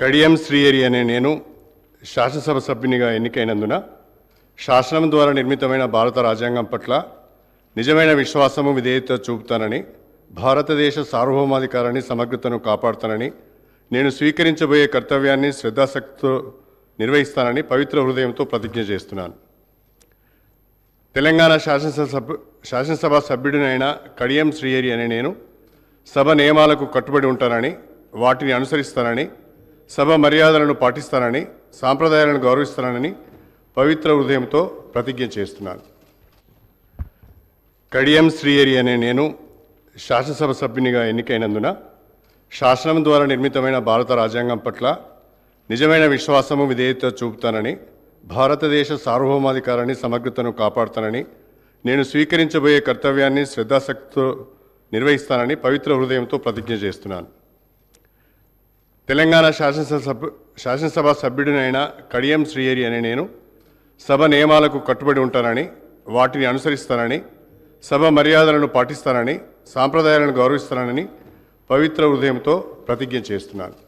కడియం శ్రీయరి అనే నేను శాసనసభ సభ్యునిగా ఎన్నికైనందున శాసనం ద్వారా నిర్మితమైన భారత రాజ్యాంగం పట్ల నిజమైన విశ్వాసము విధేయత చూపుతానని భారతదేశ సార్వభౌమాధికారాన్ని సమగ్రతను కాపాడుతానని నేను స్వీకరించబోయే కర్తవ్యాన్ని శ్రద్ధాశక్తితో నిర్వహిస్తానని పవిత్ర హృదయంతో ప్రతిజ్ఞ చేస్తున్నాను తెలంగాణ శాసనసభ శాసనసభ సభ్యుడినైన కడియం శ్రీయరి అనే నేను సభ నియమాలకు కట్టుబడి ఉంటానని వాటిని అనుసరిస్తానని సభ మర్యాదలను పాటిస్తానని సాంప్రదాయాలను గౌరవిస్తానని పవిత్ర హృదయంతో ప్రతిజ్ఞ చేస్తున్నాను కడియం శ్రీయరి అనే నేను శాసనసభ సభ్యునిగా ఎన్నికైనందున శాసనం ద్వారా నిర్మితమైన భారత రాజ్యాంగం పట్ల నిజమైన విశ్వాసము విధేయత చూపుతానని భారతదేశ సార్వభౌమాధికారాన్ని సమగ్రతను కాపాడుతానని నేను స్వీకరించబోయే కర్తవ్యాన్ని శ్రద్ధాశక్తితో నిర్వహిస్తానని పవిత్ర హృదయంతో ప్రతిజ్ఞ చేస్తున్నాను తెలంగాణ శాసనసభ శాసనసభ సభ్యుడినైన కడియం శ్రీహరి అనే నేను సభ నియమాలకు కట్టుబడి ఉంటానని వాటిని అనుసరిస్తానని సభ మర్యాదలను పాటిస్తానని సాంప్రదాయాలను గౌరవిస్తానని పవిత్ర హృదయంతో ప్రతిజ్ఞ చేస్తున్నాను